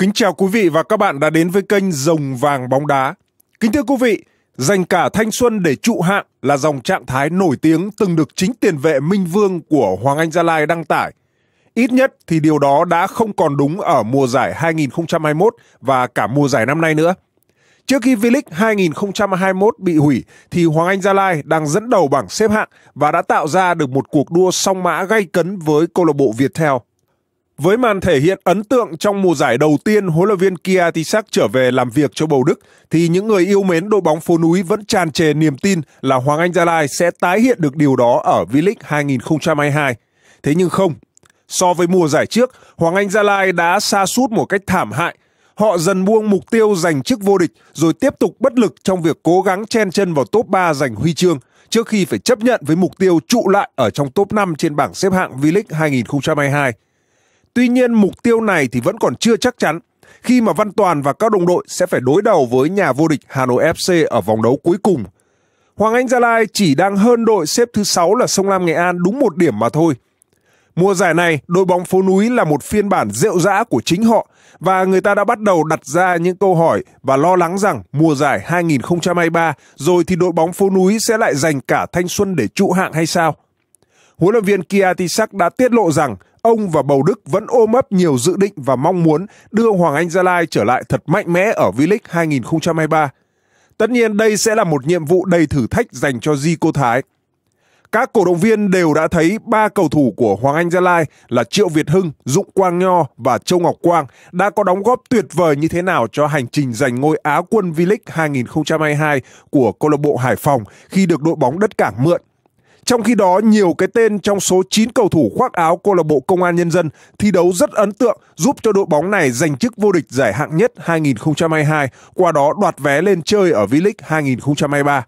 Kính chào quý vị và các bạn đã đến với kênh Rồng Vàng Bóng Đá. Kính thưa quý vị, dành cả thanh xuân để trụ hạng là dòng trạng thái nổi tiếng từng được chính tiền vệ Minh Vương của Hoàng Anh Gia Lai đăng tải. Ít nhất thì điều đó đã không còn đúng ở mùa giải 2021 và cả mùa giải năm nay nữa. Trước khi V-League 2021 bị hủy thì Hoàng Anh Gia Lai đang dẫn đầu bảng xếp hạng và đã tạo ra được một cuộc đua song mã gay cấn với câu lạc bộ Viettel. Với màn thể hiện ấn tượng trong mùa giải đầu tiên, huấn luyện viên Kia Tisak trở về làm việc cho bầu Đức, thì những người yêu mến đội bóng phố núi vẫn tràn trề niềm tin là Hoàng Anh Gia Lai sẽ tái hiện được điều đó ở V-League 2022. Thế nhưng không, so với mùa giải trước, Hoàng Anh Gia Lai đã xa sút một cách thảm hại. Họ dần buông mục tiêu giành chức vô địch rồi tiếp tục bất lực trong việc cố gắng chen chân vào top 3 giành huy chương trước khi phải chấp nhận với mục tiêu trụ lại ở trong top 5 trên bảng xếp hạng V-League 2022. Tuy nhiên mục tiêu này thì vẫn còn chưa chắc chắn khi mà Văn Toàn và các đồng đội sẽ phải đối đầu với nhà vô địch Hà Nội FC ở vòng đấu cuối cùng. Hoàng Anh Gia Lai chỉ đang hơn đội xếp thứ 6 là Sông Lam Nghệ An đúng một điểm mà thôi. Mùa giải này, đội bóng phố núi là một phiên bản rượu rã của chính họ và người ta đã bắt đầu đặt ra những câu hỏi và lo lắng rằng mùa giải 2023 rồi thì đội bóng phố núi sẽ lại dành cả thanh xuân để trụ hạng hay sao? Huấn luyện viên Kia đã tiết lộ rằng ông và Bầu Đức vẫn ôm ấp nhiều dự định và mong muốn đưa Hoàng Anh Gia Lai trở lại thật mạnh mẽ ở V-League 2023. Tất nhiên đây sẽ là một nhiệm vụ đầy thử thách dành cho Di Cô Thái. Các cổ động viên đều đã thấy ba cầu thủ của Hoàng Anh Gia Lai là Triệu Việt Hưng, Dũng Quang Nho và Châu Ngọc Quang đã có đóng góp tuyệt vời như thế nào cho hành trình giành ngôi Á quân V-League 2022 của câu lạc bộ Hải Phòng khi được đội bóng đất cảng mượn. Trong khi đó, nhiều cái tên trong số 9 cầu thủ khoác áo câu lạc bộ Công an Nhân dân thi đấu rất ấn tượng, giúp cho đội bóng này giành chức vô địch giải hạng nhất 2022, qua đó đoạt vé lên chơi ở V-League 2023.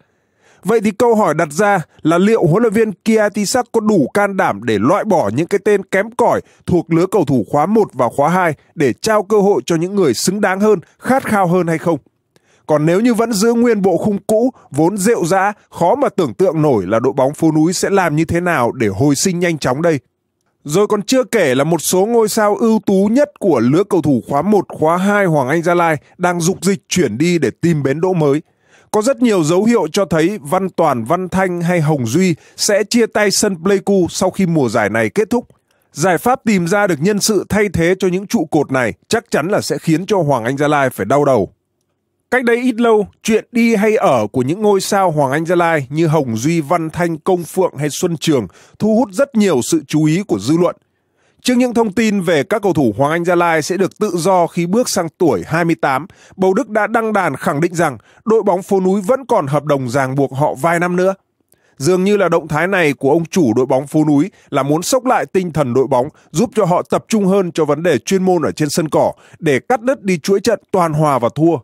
Vậy thì câu hỏi đặt ra là liệu huấn luyện viên Kiatisak có đủ can đảm để loại bỏ những cái tên kém cỏi thuộc lứa cầu thủ khóa 1 và khóa 2 để trao cơ hội cho những người xứng đáng hơn, khát khao hơn hay không? Còn nếu như vẫn giữ nguyên bộ khung cũ, vốn rệu rã, khó mà tưởng tượng nổi là đội bóng phố núi sẽ làm như thế nào để hồi sinh nhanh chóng đây. Rồi còn chưa kể là một số ngôi sao ưu tú nhất của lứa cầu thủ khóa 1, khóa 2 Hoàng Anh Gia Lai đang dục dịch chuyển đi để tìm bến đỗ mới. Có rất nhiều dấu hiệu cho thấy Văn Toàn, Văn Thanh hay Hồng Duy sẽ chia tay sân Pleiku sau khi mùa giải này kết thúc. Giải pháp tìm ra được nhân sự thay thế cho những trụ cột này chắc chắn là sẽ khiến cho Hoàng Anh Gia Lai phải đau đầu. Cách đây ít lâu, chuyện đi hay ở của những ngôi sao Hoàng Anh Gia Lai như Hồng Duy, Văn Thanh, Công Phượng hay Xuân Trường thu hút rất nhiều sự chú ý của dư luận. Trước những thông tin về các cầu thủ Hoàng Anh Gia Lai sẽ được tự do khi bước sang tuổi 28, Bầu Đức đã đăng đàn khẳng định rằng đội bóng phố núi vẫn còn hợp đồng ràng buộc họ vài năm nữa. Dường như là động thái này của ông chủ đội bóng phố núi là muốn sốc lại tinh thần đội bóng, giúp cho họ tập trung hơn cho vấn đề chuyên môn ở trên sân cỏ để cắt đứt đi chuỗi trận toàn hòa và thua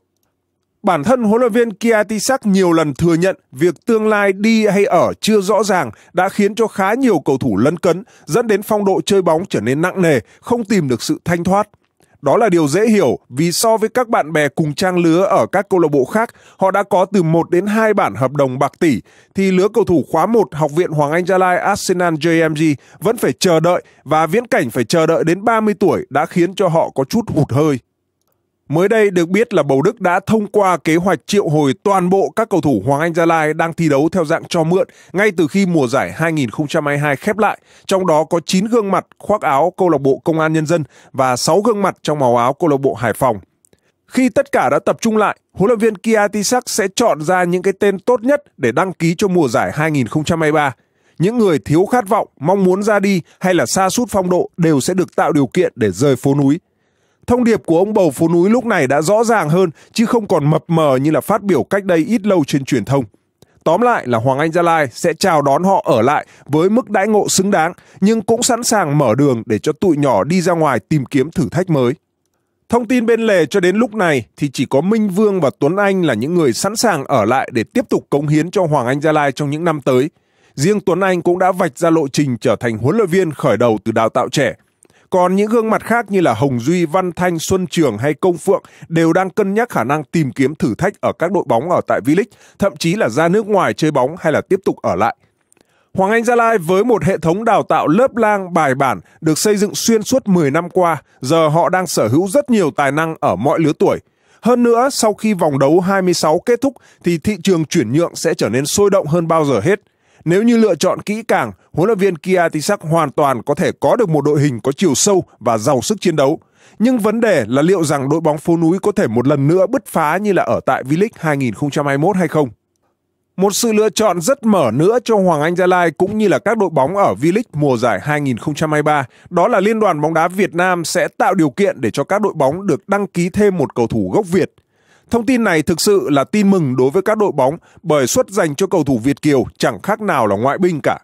Bản thân huấn luyện viên Kiatisak nhiều lần thừa nhận việc tương lai đi hay ở chưa rõ ràng đã khiến cho khá nhiều cầu thủ lấn cấn, dẫn đến phong độ chơi bóng trở nên nặng nề, không tìm được sự thanh thoát. Đó là điều dễ hiểu vì so với các bạn bè cùng trang lứa ở các câu lạc bộ khác, họ đã có từ 1 đến 2 bản hợp đồng bạc tỷ thì lứa cầu thủ khóa 1 Học viện Hoàng Anh Gia Lai Arsenal JMG vẫn phải chờ đợi và viễn cảnh phải chờ đợi đến 30 tuổi đã khiến cho họ có chút hụt hơi. Mới đây được biết là Bầu Đức đã thông qua kế hoạch triệu hồi toàn bộ các cầu thủ Hoàng Anh Gia Lai đang thi đấu theo dạng cho mượn ngay từ khi mùa giải 2022 khép lại, trong đó có 9 gương mặt khoác áo câu lạc bộ Công an Nhân dân và 6 gương mặt trong màu áo câu lạc bộ Hải Phòng. Khi tất cả đã tập trung lại, huấn luyện viên Kia Tisak sẽ chọn ra những cái tên tốt nhất để đăng ký cho mùa giải 2023. Những người thiếu khát vọng, mong muốn ra đi hay là xa sút phong độ đều sẽ được tạo điều kiện để rời phố núi. Thông điệp của ông bầu phố núi lúc này đã rõ ràng hơn chứ không còn mập mờ như là phát biểu cách đây ít lâu trên truyền thông. Tóm lại là Hoàng Anh Gia Lai sẽ chào đón họ ở lại với mức đãi ngộ xứng đáng nhưng cũng sẵn sàng mở đường để cho tụi nhỏ đi ra ngoài tìm kiếm thử thách mới. Thông tin bên lề cho đến lúc này thì chỉ có Minh Vương và Tuấn Anh là những người sẵn sàng ở lại để tiếp tục cống hiến cho Hoàng Anh Gia Lai trong những năm tới. Riêng Tuấn Anh cũng đã vạch ra lộ trình trở thành huấn luyện viên khởi đầu từ đào tạo trẻ – còn những gương mặt khác như là Hồng Duy, Văn Thanh, Xuân Trường hay Công Phượng đều đang cân nhắc khả năng tìm kiếm thử thách ở các đội bóng ở tại V-League, thậm chí là ra nước ngoài chơi bóng hay là tiếp tục ở lại. Hoàng Anh Gia Lai với một hệ thống đào tạo lớp lang bài bản được xây dựng xuyên suốt 10 năm qua, giờ họ đang sở hữu rất nhiều tài năng ở mọi lứa tuổi. Hơn nữa, sau khi vòng đấu 26 kết thúc thì thị trường chuyển nhượng sẽ trở nên sôi động hơn bao giờ hết. Nếu như lựa chọn kỹ càng, huấn luyện viên Kia Tisak hoàn toàn có thể có được một đội hình có chiều sâu và giàu sức chiến đấu. Nhưng vấn đề là liệu rằng đội bóng phố núi có thể một lần nữa bứt phá như là ở tại V-League 2021 hay không? Một sự lựa chọn rất mở nữa cho Hoàng Anh Gia Lai cũng như là các đội bóng ở V-League mùa giải 2023, đó là Liên đoàn bóng đá Việt Nam sẽ tạo điều kiện để cho các đội bóng được đăng ký thêm một cầu thủ gốc Việt. Thông tin này thực sự là tin mừng đối với các đội bóng bởi suất dành cho cầu thủ Việt Kiều chẳng khác nào là ngoại binh cả.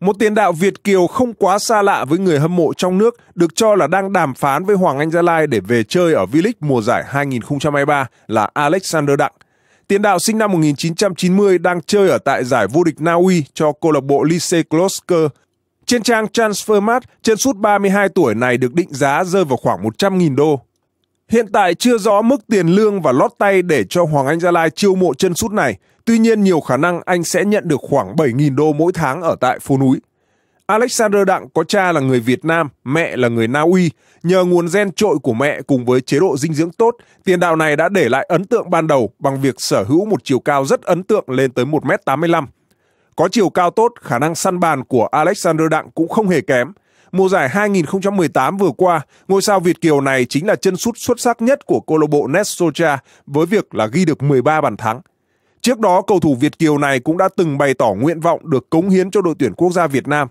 Một tiền đạo Việt Kiều không quá xa lạ với người hâm mộ trong nước được cho là đang đàm phán với Hoàng Anh Gia Lai để về chơi ở V-League mùa giải 2023 là Alexander Đặng. Tiền đạo sinh năm 1990 đang chơi ở tại giải vô địch Na Uy cho câu lạc bộ Lycée Kloster. Trên trang Transfermarkt, chân sút 32 tuổi này được định giá rơi vào khoảng 100.000 đô. Hiện tại chưa rõ mức tiền lương và lót tay để cho Hoàng Anh Gia Lai chiêu mộ chân sút này, Tuy nhiên nhiều khả năng anh sẽ nhận được khoảng 7.000 đô mỗi tháng ở tại phố núi. Alexander Đặng có cha là người Việt Nam, mẹ là người Na Uy. Nhờ nguồn gen trội của mẹ cùng với chế độ dinh dưỡng tốt, tiền đạo này đã để lại ấn tượng ban đầu bằng việc sở hữu một chiều cao rất ấn tượng lên tới 1m85. Có chiều cao tốt, khả năng săn bàn của Alexander Đặng cũng không hề kém. Mùa giải 2018 vừa qua, ngôi sao Việt Kiều này chính là chân sút xuất sắc nhất của câu lạc bộ Nest với việc là ghi được 13 bàn thắng. Trước đó, cầu thủ Việt Kiều này cũng đã từng bày tỏ nguyện vọng được cống hiến cho đội tuyển quốc gia Việt Nam.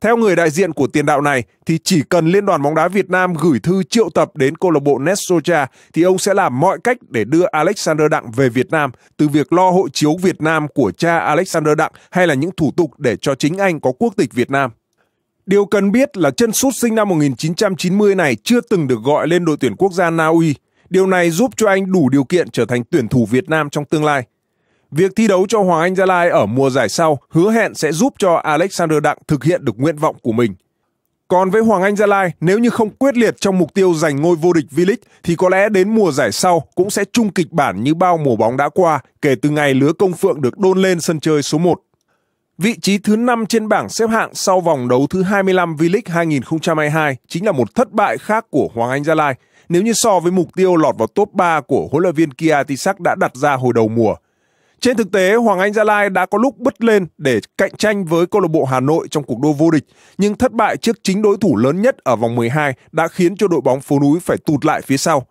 Theo người đại diện của tiền đạo này thì chỉ cần Liên đoàn bóng đá Việt Nam gửi thư triệu tập đến câu lạc bộ Nesocha thì ông sẽ làm mọi cách để đưa Alexander Đặng về Việt Nam từ việc lo hộ chiếu Việt Nam của cha Alexander Đặng hay là những thủ tục để cho chính anh có quốc tịch Việt Nam. Điều cần biết là chân sút sinh năm 1990 này chưa từng được gọi lên đội tuyển quốc gia Na Uy. Điều này giúp cho anh đủ điều kiện trở thành tuyển thủ Việt Nam trong tương lai. Việc thi đấu cho Hoàng Anh Gia Lai ở mùa giải sau hứa hẹn sẽ giúp cho Alexander Đặng thực hiện được nguyện vọng của mình. Còn với Hoàng Anh Gia Lai, nếu như không quyết liệt trong mục tiêu giành ngôi vô địch V-League thì có lẽ đến mùa giải sau cũng sẽ chung kịch bản như bao mùa bóng đã qua kể từ ngày lứa công phượng được đôn lên sân chơi số 1. Vị trí thứ 5 trên bảng xếp hạng sau vòng đấu thứ 25 V-League 2022 chính là một thất bại khác của Hoàng Anh Gia Lai nếu như so với mục tiêu lọt vào top 3 của huấn luyện viên Kia Tisak đã đặt ra hồi đầu mùa – trên thực tế, Hoàng Anh Gia Lai đã có lúc bứt lên để cạnh tranh với câu lạc bộ Hà Nội trong cuộc đua vô địch, nhưng thất bại trước chính đối thủ lớn nhất ở vòng 12 đã khiến cho đội bóng phố núi phải tụt lại phía sau.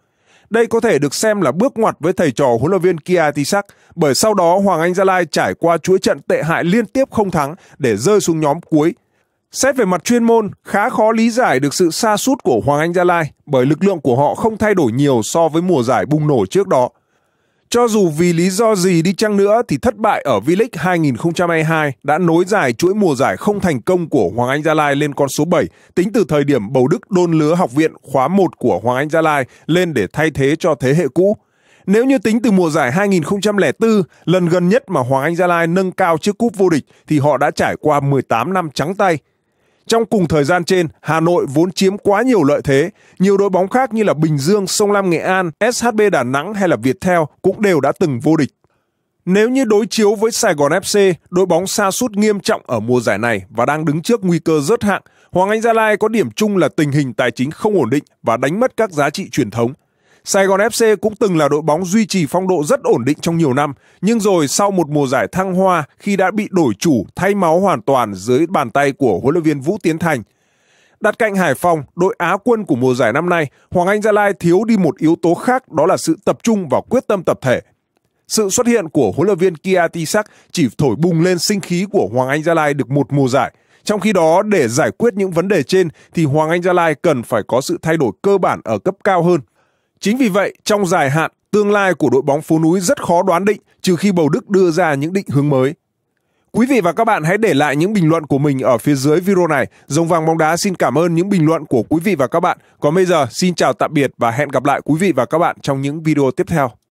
Đây có thể được xem là bước ngoặt với thầy trò huấn luyện viên Kia Tisak, bởi sau đó Hoàng Anh Gia Lai trải qua chuỗi trận tệ hại liên tiếp không thắng để rơi xuống nhóm cuối. Xét về mặt chuyên môn, khá khó lý giải được sự sa sút của Hoàng Anh Gia Lai bởi lực lượng của họ không thay đổi nhiều so với mùa giải bùng nổ trước đó. Cho dù vì lý do gì đi chăng nữa thì thất bại ở V-League 2022 đã nối dài chuỗi mùa giải không thành công của Hoàng Anh Gia Lai lên con số 7 tính từ thời điểm bầu đức đôn lứa học viện khóa 1 của Hoàng Anh Gia Lai lên để thay thế cho thế hệ cũ. Nếu như tính từ mùa giải 2004, lần gần nhất mà Hoàng Anh Gia Lai nâng cao chiếc cúp vô địch thì họ đã trải qua 18 năm trắng tay – trong cùng thời gian trên, Hà Nội vốn chiếm quá nhiều lợi thế, nhiều đội bóng khác như là Bình Dương, Sông Lam Nghệ An, SHB Đà Nẵng hay là Viettel cũng đều đã từng vô địch. Nếu như đối chiếu với Sài Gòn FC, đội bóng xa sút nghiêm trọng ở mùa giải này và đang đứng trước nguy cơ rớt hạng, Hoàng Anh Gia Lai có điểm chung là tình hình tài chính không ổn định và đánh mất các giá trị truyền thống Sài Gòn FC cũng từng là đội bóng duy trì phong độ rất ổn định trong nhiều năm, nhưng rồi sau một mùa giải thăng hoa khi đã bị đổi chủ thay máu hoàn toàn dưới bàn tay của huấn luyện viên Vũ Tiến Thành. Đặt cạnh Hải Phòng, đội Á quân của mùa giải năm nay, Hoàng Anh Gia Lai thiếu đi một yếu tố khác đó là sự tập trung và quyết tâm tập thể. Sự xuất hiện của huấn luyện viên Kia Tisak chỉ thổi bùng lên sinh khí của Hoàng Anh Gia Lai được một mùa giải. Trong khi đó, để giải quyết những vấn đề trên thì Hoàng Anh Gia Lai cần phải có sự thay đổi cơ bản ở cấp cao hơn – Chính vì vậy, trong dài hạn, tương lai của đội bóng phố núi rất khó đoán định trừ khi Bầu Đức đưa ra những định hướng mới. Quý vị và các bạn hãy để lại những bình luận của mình ở phía dưới video này. dòng vàng bóng đá xin cảm ơn những bình luận của quý vị và các bạn. Còn bây giờ, xin chào tạm biệt và hẹn gặp lại quý vị và các bạn trong những video tiếp theo.